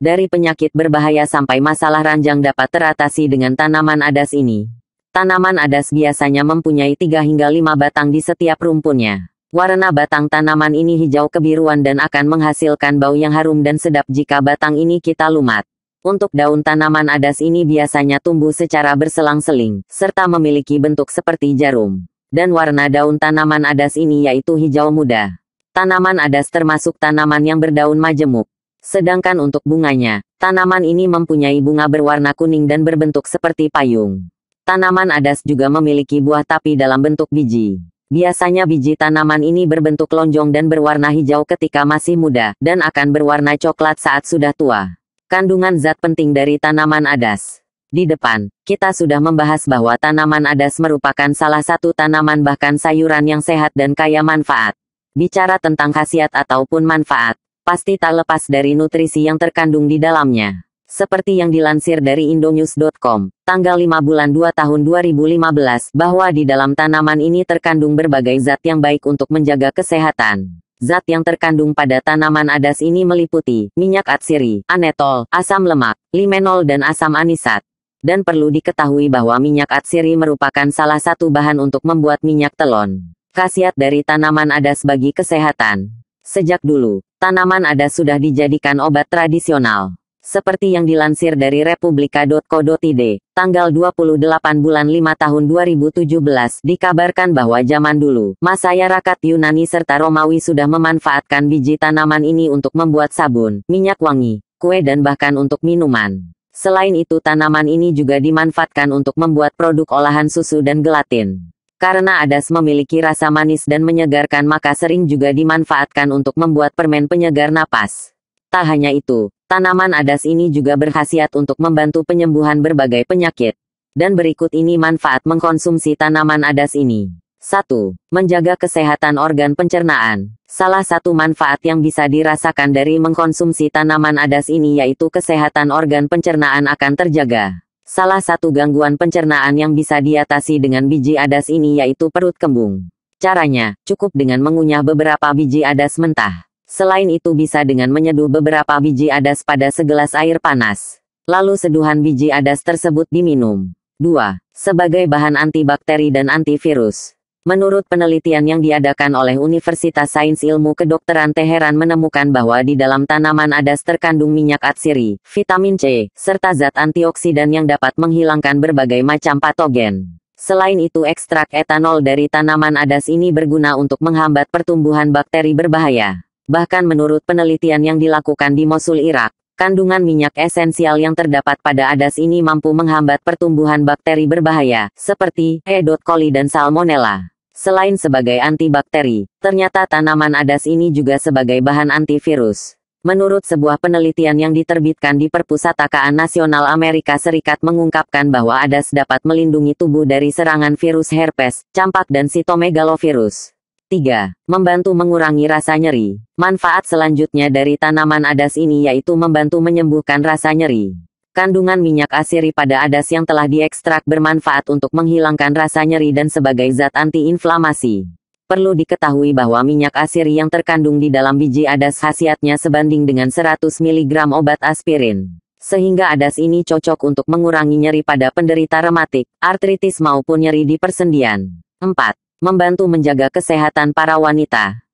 Dari penyakit berbahaya sampai masalah ranjang dapat teratasi dengan tanaman adas ini. Tanaman adas biasanya mempunyai 3 hingga 5 batang di setiap rumpunnya. Warna batang tanaman ini hijau kebiruan dan akan menghasilkan bau yang harum dan sedap jika batang ini kita lumat. Untuk daun tanaman adas ini biasanya tumbuh secara berselang-seling, serta memiliki bentuk seperti jarum. Dan warna daun tanaman adas ini yaitu hijau muda. Tanaman adas termasuk tanaman yang berdaun majemuk. Sedangkan untuk bunganya, tanaman ini mempunyai bunga berwarna kuning dan berbentuk seperti payung. Tanaman adas juga memiliki buah tapi dalam bentuk biji. Biasanya biji tanaman ini berbentuk lonjong dan berwarna hijau ketika masih muda, dan akan berwarna coklat saat sudah tua. Kandungan zat penting dari tanaman adas. Di depan, kita sudah membahas bahwa tanaman adas merupakan salah satu tanaman bahkan sayuran yang sehat dan kaya manfaat. Bicara tentang khasiat ataupun manfaat, pasti tak lepas dari nutrisi yang terkandung di dalamnya. Seperti yang dilansir dari indonews.com, tanggal 5 bulan 2 tahun 2015, bahwa di dalam tanaman ini terkandung berbagai zat yang baik untuk menjaga kesehatan. Zat yang terkandung pada tanaman adas ini meliputi minyak atsiri, anetol, asam lemak, limenol dan asam anisat. Dan perlu diketahui bahwa minyak atsiri merupakan salah satu bahan untuk membuat minyak telon. Khasiat dari tanaman adas bagi kesehatan. Sejak dulu, Tanaman ada sudah dijadikan obat tradisional. Seperti yang dilansir dari republika.co.id, tanggal 28 bulan 5 tahun 2017, dikabarkan bahwa zaman dulu, masyarakat Yunani serta Romawi sudah memanfaatkan biji tanaman ini untuk membuat sabun, minyak wangi, kue dan bahkan untuk minuman. Selain itu tanaman ini juga dimanfaatkan untuk membuat produk olahan susu dan gelatin. Karena adas memiliki rasa manis dan menyegarkan maka sering juga dimanfaatkan untuk membuat permen penyegar napas. Tak hanya itu, tanaman adas ini juga berkhasiat untuk membantu penyembuhan berbagai penyakit. Dan berikut ini manfaat mengkonsumsi tanaman adas ini. 1. Menjaga kesehatan organ pencernaan. Salah satu manfaat yang bisa dirasakan dari mengkonsumsi tanaman adas ini yaitu kesehatan organ pencernaan akan terjaga. Salah satu gangguan pencernaan yang bisa diatasi dengan biji adas ini yaitu perut kembung. Caranya, cukup dengan mengunyah beberapa biji adas mentah. Selain itu bisa dengan menyeduh beberapa biji adas pada segelas air panas. Lalu seduhan biji adas tersebut diminum. 2. Sebagai bahan antibakteri dan antivirus. Menurut penelitian yang diadakan oleh Universitas Sains Ilmu Kedokteran Teheran menemukan bahwa di dalam tanaman adas terkandung minyak atsiri, vitamin C, serta zat antioksidan yang dapat menghilangkan berbagai macam patogen. Selain itu ekstrak etanol dari tanaman adas ini berguna untuk menghambat pertumbuhan bakteri berbahaya. Bahkan menurut penelitian yang dilakukan di Mosul, Irak, kandungan minyak esensial yang terdapat pada adas ini mampu menghambat pertumbuhan bakteri berbahaya, seperti E. coli dan Salmonella. Selain sebagai antibakteri, ternyata tanaman adas ini juga sebagai bahan antivirus. Menurut sebuah penelitian yang diterbitkan di Perpusatakaan Nasional Amerika Serikat mengungkapkan bahwa adas dapat melindungi tubuh dari serangan virus herpes, campak dan sitomegalovirus. 3. Membantu mengurangi rasa nyeri. Manfaat selanjutnya dari tanaman adas ini yaitu membantu menyembuhkan rasa nyeri. Kandungan minyak asiri pada adas yang telah diekstrak bermanfaat untuk menghilangkan rasa nyeri dan sebagai zat antiinflamasi. Perlu diketahui bahwa minyak asiri yang terkandung di dalam biji adas khasiatnya sebanding dengan 100 mg obat aspirin. Sehingga adas ini cocok untuk mengurangi nyeri pada penderita rematik, artritis maupun nyeri di persendian. 4. Membantu menjaga kesehatan para wanita.